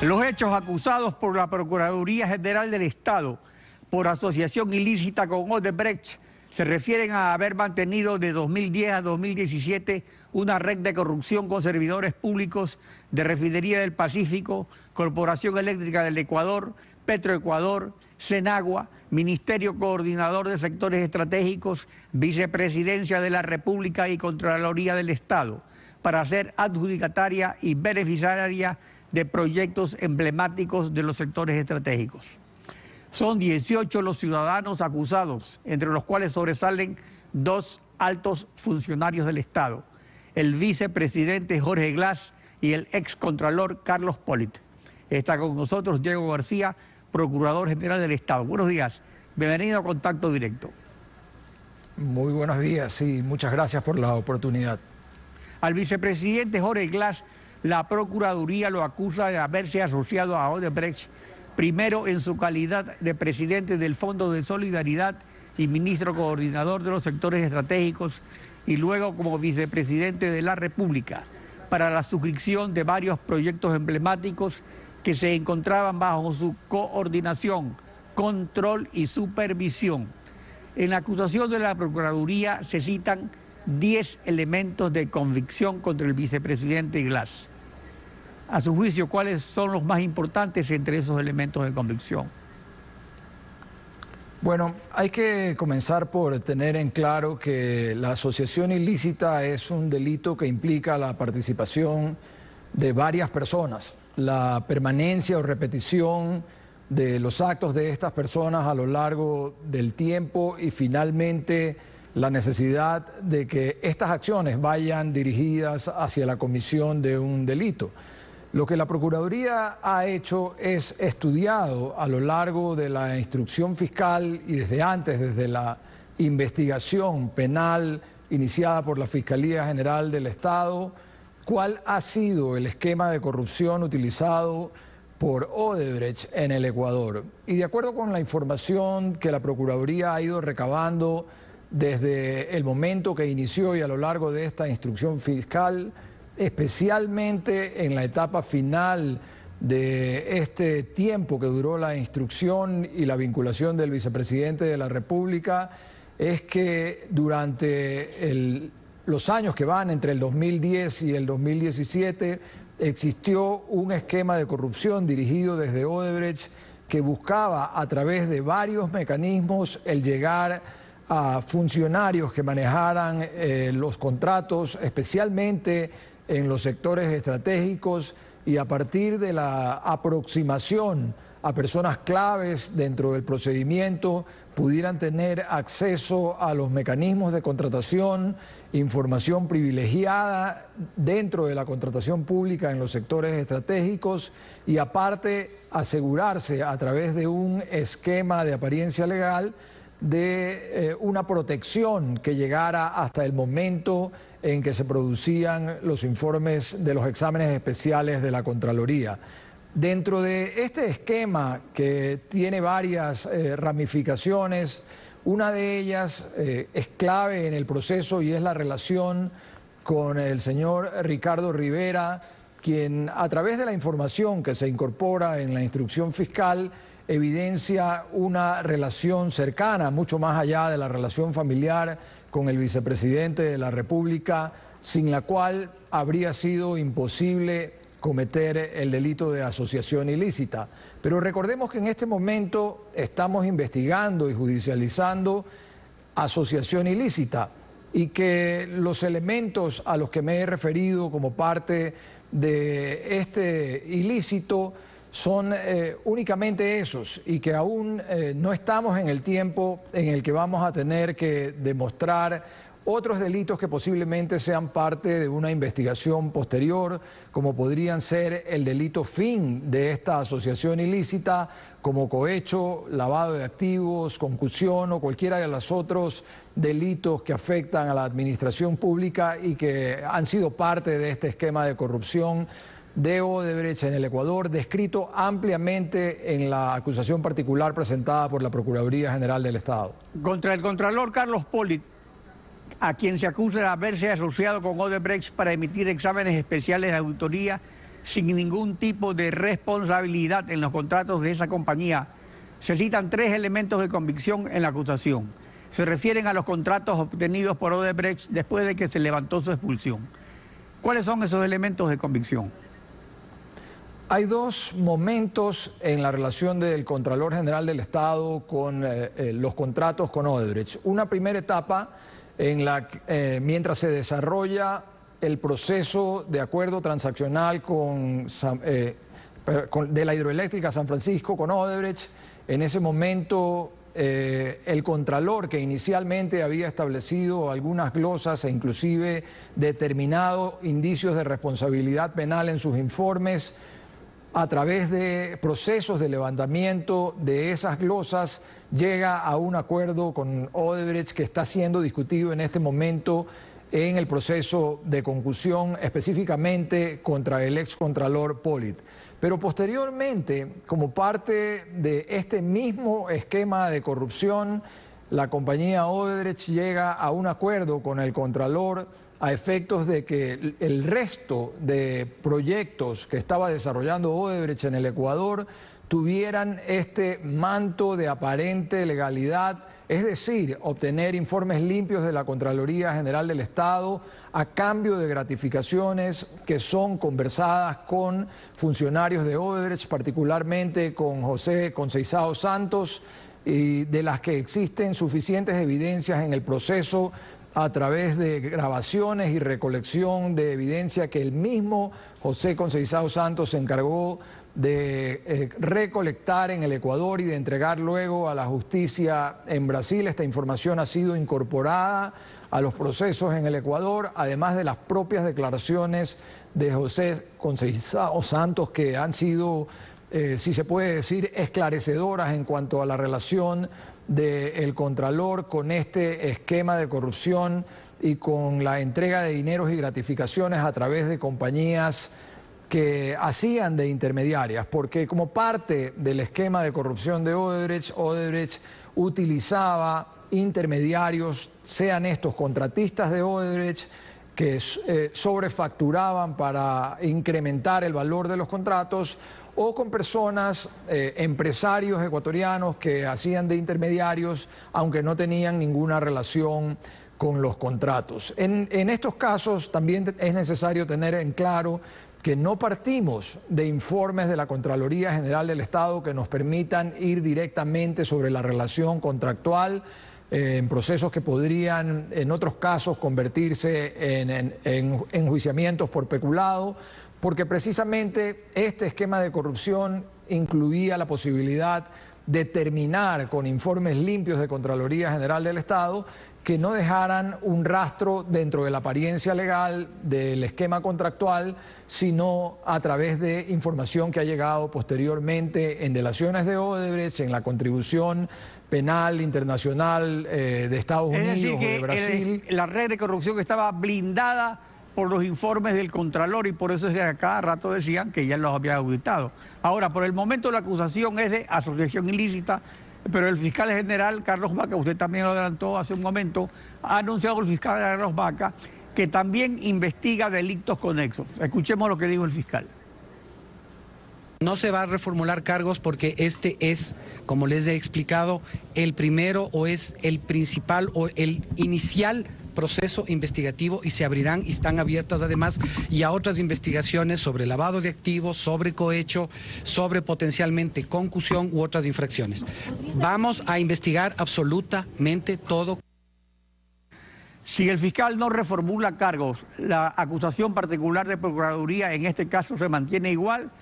Los hechos acusados por la Procuraduría General del Estado por asociación ilícita con Odebrecht se refieren a haber mantenido de 2010 a 2017 una red de corrupción con servidores públicos de Refinería del Pacífico, Corporación Eléctrica del Ecuador, Petroecuador, Senagua, Ministerio Coordinador de Sectores Estratégicos, Vicepresidencia de la República y Contraloría del Estado, para ser adjudicataria y beneficiaria de proyectos emblemáticos de los sectores estratégicos. Son 18 los ciudadanos acusados, entre los cuales sobresalen dos altos funcionarios del Estado, el vicepresidente Jorge Glass y el excontralor Carlos Polit. Está con nosotros Diego García, Procurador General del Estado. Buenos días, bienvenido a Contacto Directo. Muy buenos días, y muchas gracias por la oportunidad. Al vicepresidente Jorge Glass la Procuraduría lo acusa de haberse asociado a Odebrecht, primero en su calidad de presidente del Fondo de Solidaridad y ministro coordinador de los sectores estratégicos y luego como vicepresidente de la República para la suscripción de varios proyectos emblemáticos que se encontraban bajo su coordinación, control y supervisión. En la acusación de la Procuraduría se citan 10 elementos de convicción contra el vicepresidente Iglesias. A su juicio, ¿cuáles son los más importantes entre esos elementos de convicción? Bueno, hay que comenzar por tener en claro que la asociación ilícita es un delito que implica la participación de varias personas, la permanencia o repetición de los actos de estas personas a lo largo del tiempo y finalmente la necesidad de que estas acciones vayan dirigidas hacia la comisión de un delito. Lo que la Procuraduría ha hecho es estudiado a lo largo de la instrucción fiscal y desde antes, desde la investigación penal iniciada por la Fiscalía General del Estado, cuál ha sido el esquema de corrupción utilizado por Odebrecht en el Ecuador. Y de acuerdo con la información que la Procuraduría ha ido recabando, desde el momento que inició y a lo largo de esta instrucción fiscal, especialmente en la etapa final de este tiempo que duró la instrucción y la vinculación del vicepresidente de la República, es que durante los años que van entre el 2010 y el 2017 existió un esquema de corrupción dirigido desde Odebrecht que buscaba a través de varios mecanismos el llegar a funcionarios que manejaran eh, los contratos, especialmente en los sectores estratégicos y a partir de la aproximación a personas claves dentro del procedimiento pudieran tener acceso a los mecanismos de contratación, información privilegiada dentro de la contratación pública en los sectores estratégicos y aparte asegurarse a través de un esquema de apariencia legal de eh, una protección que llegara hasta el momento en que se producían los informes de los exámenes especiales de la Contraloría. Dentro de este esquema que tiene varias eh, ramificaciones, una de ellas eh, es clave en el proceso y es la relación con el señor Ricardo Rivera, quien a través de la información que se incorpora en la instrucción fiscal evidencia una relación cercana, mucho más allá de la relación familiar con el vicepresidente de la República, sin la cual habría sido imposible cometer el delito de asociación ilícita. Pero recordemos que en este momento estamos investigando y judicializando asociación ilícita y que los elementos a los que me he referido como parte de este ilícito son eh, únicamente esos y que aún eh, no estamos en el tiempo en el que vamos a tener que demostrar otros delitos que posiblemente sean parte de una investigación posterior, como podrían ser el delito fin de esta asociación ilícita, como cohecho, lavado de activos, concusión o cualquiera de los otros delitos que afectan a la administración pública y que han sido parte de este esquema de corrupción de Odebrecht en el Ecuador, descrito ampliamente en la acusación particular presentada por la Procuraduría General del Estado. Contra el Contralor Carlos Polit, a quien se acusa de haberse asociado con Odebrecht para emitir exámenes especiales de auditoría sin ningún tipo de responsabilidad en los contratos de esa compañía, se citan tres elementos de convicción en la acusación. Se refieren a los contratos obtenidos por Odebrecht después de que se levantó su expulsión. ¿Cuáles son esos elementos de convicción? Hay dos momentos en la relación del Contralor General del Estado con eh, eh, los contratos con Odebrecht. Una primera etapa en la que, eh, mientras se desarrolla el proceso de acuerdo transaccional con, de la hidroeléctrica San Francisco con Odebrecht. En ese momento el contralor que inicialmente había establecido algunas glosas e inclusive determinado indicios de responsabilidad penal en sus informes, a través de procesos de levantamiento de esas glosas, llega a un acuerdo con Odebrecht que está siendo discutido en este momento en el proceso de concusión específicamente contra el excontralor Polit. Pero posteriormente, como parte de este mismo esquema de corrupción, la compañía Odebrecht llega a un acuerdo con el contralor a efectos de que el resto de proyectos que estaba desarrollando Odebrecht en el Ecuador tuvieran este manto de aparente legalidad, es decir, obtener informes limpios de la Contraloría General del Estado a cambio de gratificaciones que son conversadas con funcionarios de Odebrecht, particularmente con José Conceizado Santos, y de las que existen suficientes evidencias en el proceso a través de grabaciones y recolección de evidencia que el mismo José Conceizao Santos se encargó de eh, recolectar en el Ecuador y de entregar luego a la justicia en Brasil. Esta información ha sido incorporada a los procesos en el Ecuador, además de las propias declaraciones de José Conceizao Santos que han sido, eh, si se puede decir, esclarecedoras en cuanto a la relación del Contralor con este esquema de corrupción y con la entrega de dineros y gratificaciones a través de compañías que hacían de intermediarias, porque como parte del esquema de corrupción de Odebrecht, Odebrecht utilizaba intermediarios, sean estos contratistas de Odebrecht, que eh, sobrefacturaban para incrementar el valor de los contratos o con personas, eh, empresarios ecuatorianos que hacían de intermediarios, aunque no tenían ninguna relación con los contratos. En, estos casos también es necesario tener en claro que no partimos de informes de la Contraloría General del Estado que nos permitan ir directamente sobre la relación contractual eh, en procesos que podrían en otros casos convertirse en, en enjuiciamientos por peculado porque precisamente este esquema de corrupción incluía la posibilidad de terminar con informes limpios de Contraloría General del Estado que no dejaran un rastro dentro de la apariencia legal del esquema contractual, sino a través de información que ha llegado posteriormente en delaciones de Odebrecht, en la contribución penal internacional eh, de Estados Unidos o de Brasil. la red de corrupción que estaba blindada por los informes del Contralor y por eso es que a cada rato decían que ya los había auditado. Ahora, por el momento la acusación es de asociación ilícita, pero el fiscal general Carlos Vaca, usted también lo adelantó hace un momento, ha anunciado el fiscal Carlos Vaca que también investiga delitos conexos. Escuchemos lo que dijo el fiscal. No se va a reformular cargos porque este es, como les he explicado, el primero o es el principal o el inicial proceso investigativo y se abrirán y están abiertas además y a otras investigaciones sobre lavado de activos, sobre cohecho, sobre potencialmente concusión u otras infracciones. Vamos a investigar absolutamente todo. Si el fiscal no reformula cargos, la acusación particular de Procuraduría en este caso se mantiene igual.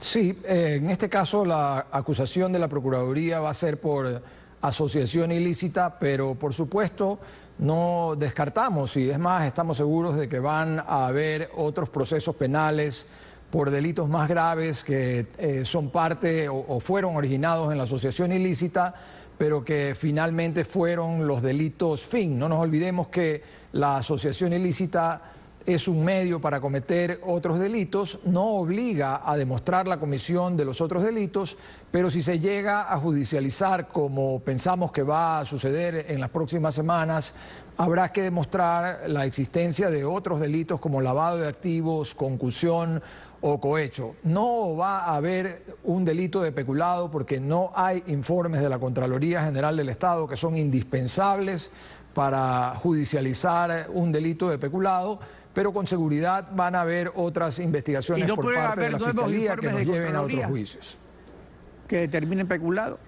Sí, eh, en este caso la acusación de la Procuraduría va a ser por asociación ilícita, pero por supuesto no descartamos y es más, estamos seguros de que van a haber otros procesos penales por delitos más graves que eh, son parte o fueron originados en la asociación ilícita, pero que finalmente fueron los delitos fin. No nos olvidemos que la asociación ilícita es un medio para cometer otros delitos, no obliga a demostrar la comisión de los otros delitos, pero si se llega a judicializar como pensamos que va a suceder en las próximas semanas, habrá que demostrar la existencia de otros delitos como lavado de activos, concusión o cohecho. No va a haber un delito de peculado porque no hay informes de la Contraloría General del Estado que son indispensables para judicializar un delito de peculado pero con seguridad van a haber otras investigaciones por parte de la Fiscalía que nos lleven a otros juicios. Que determinen peculado.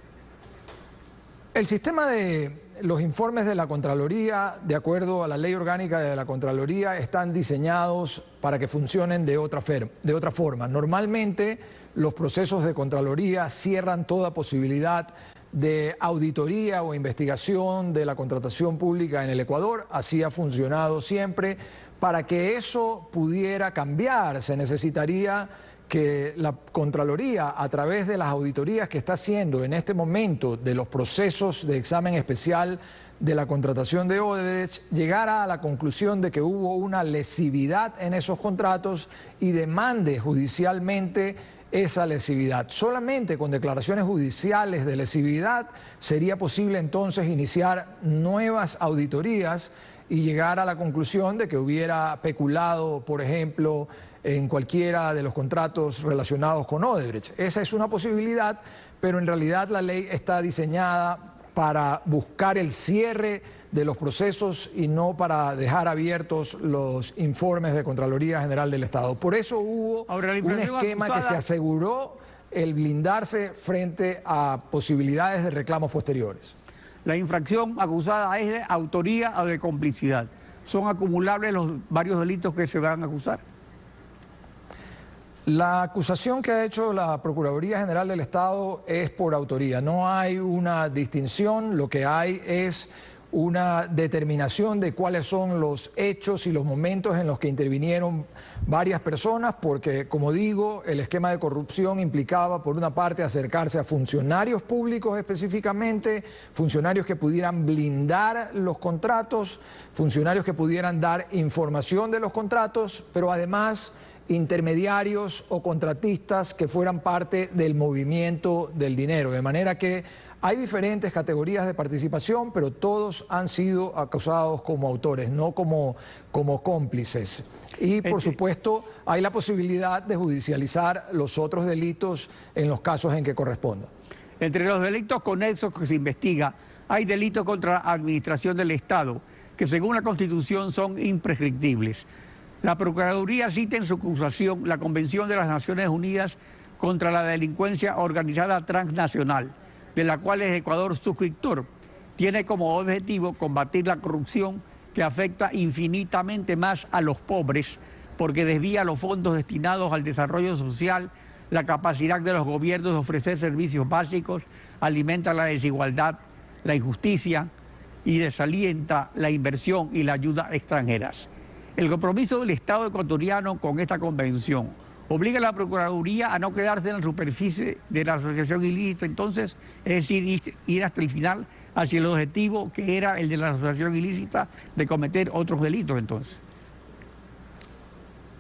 El sistema de los informes de la Contraloría, de acuerdo a la ley orgánica de la Contraloría, están diseñados para que funcionen de otra, de otra forma. Normalmente los procesos de Contraloría cierran toda posibilidad de auditoría o investigación de la contratación pública en el Ecuador. Así ha funcionado siempre. Para que eso pudiera cambiar, se necesitaría que la Contraloría, a través de las auditorías que está haciendo en este momento de los procesos de examen especial de la contratación de Odebrecht, llegara a la conclusión de que hubo una lesividad en esos contratos y demande judicialmente esa lesividad. Solamente con declaraciones judiciales de lesividad sería posible entonces iniciar nuevas auditorías y llegar a la conclusión de que hubiera peculado, por ejemplo, en cualquiera de los contratos relacionados con Odebrecht. Esa es una posibilidad, pero en realidad la ley está diseñada para buscar el cierre de los procesos y no para dejar abiertos los informes de Contraloría General del Estado. Por eso hubo un esquema que se aseguró el blindarse frente a posibilidades de reclamos posteriores. La infracción acusada es de autoría o de complicidad. Son acumulables los varios delitos que se van a acusar. La acusación que ha hecho la Procuraduría General del Estado es por autoría. No hay una distinción, lo que hay es una determinación de cuáles son los hechos y los momentos en los que intervinieron varias personas, porque, como digo, el esquema de corrupción implicaba, por una parte, acercarse a funcionarios públicos específicamente, funcionarios que pudieran blindar los contratos, funcionarios que pudieran dar información de los contratos, pero además intermediarios o contratistas que fueran parte del movimiento del dinero. De manera que hay diferentes categorías de participación, pero todos han sido acusados como autores, no como, como cómplices. Y por este supuesto hay la posibilidad de judicializar los otros delitos en los casos en que corresponda. Entre los delitos conexos que se investiga, hay delitos contra la administración del Estado, que según la Constitución son imprescriptibles. La Procuraduría cita en su acusación la Convención de las Naciones Unidas contra la Delincuencia Organizada Transnacional, de la cual es Ecuador suscriptor. Tiene como objetivo combatir la corrupción que afecta infinitamente más a los pobres, porque desvía los fondos destinados al desarrollo social, la capacidad de los gobiernos de ofrecer servicios básicos, alimenta la desigualdad, la injusticia y desalienta la inversión y la ayuda extranjeras. El compromiso del Estado ecuatoriano con esta convención obliga a la Procuraduría a no quedarse en la superficie de la asociación ilícita, entonces, es decir, ir hasta el final hacia el objetivo que era el de la asociación ilícita de cometer otros delitos, entonces.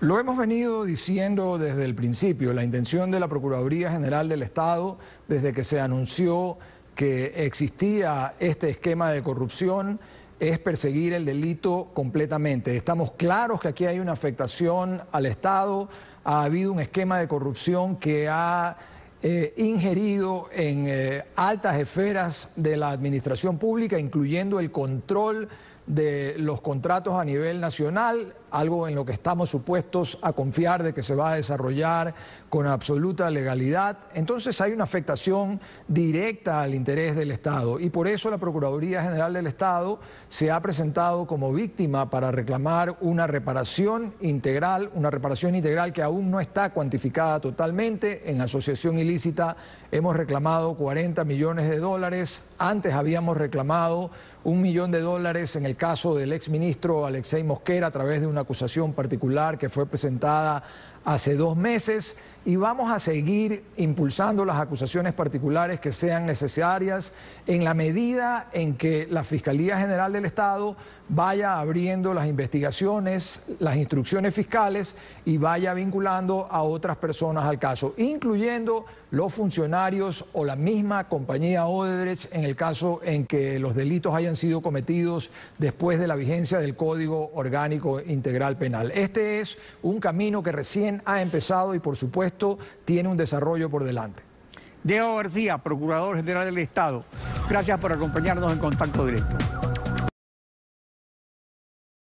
Lo hemos venido diciendo desde el principio, la intención de la Procuraduría General del Estado, desde que se anunció que existía este esquema de corrupción, es perseguir el delito completamente. Estamos claros que aquí hay una afectación al Estado, ha habido un esquema de corrupción que ha eh, ingerido en eh, altas esferas de la administración pública, incluyendo el control de los contratos a nivel nacional, algo en lo que estamos supuestos a confiar de que se va a desarrollar con absoluta legalidad, entonces hay una afectación directa al interés del Estado y por eso la Procuraduría General del Estado se ha presentado como víctima para reclamar una reparación integral, una reparación integral que aún no está cuantificada totalmente. En asociación ilícita hemos reclamado 40 millones de dólares, antes habíamos reclamado un millón de dólares en el caso del exministro Alexei Mosquera a través de una acusación particular que fue presentada hace dos meses y vamos a seguir impulsando las acusaciones particulares que sean necesarias en la medida en que la Fiscalía General del Estado vaya abriendo las investigaciones, las instrucciones fiscales y vaya vinculando a otras personas al caso, incluyendo los funcionarios o la misma compañía Odebrecht en el caso en que los delitos hayan sido cometidos después de la vigencia del Código Orgánico Integral Penal. Este es un camino que recién ha empezado y por supuesto tiene un desarrollo por delante. Diego García, Procurador General del Estado, gracias por acompañarnos en Contacto Directo.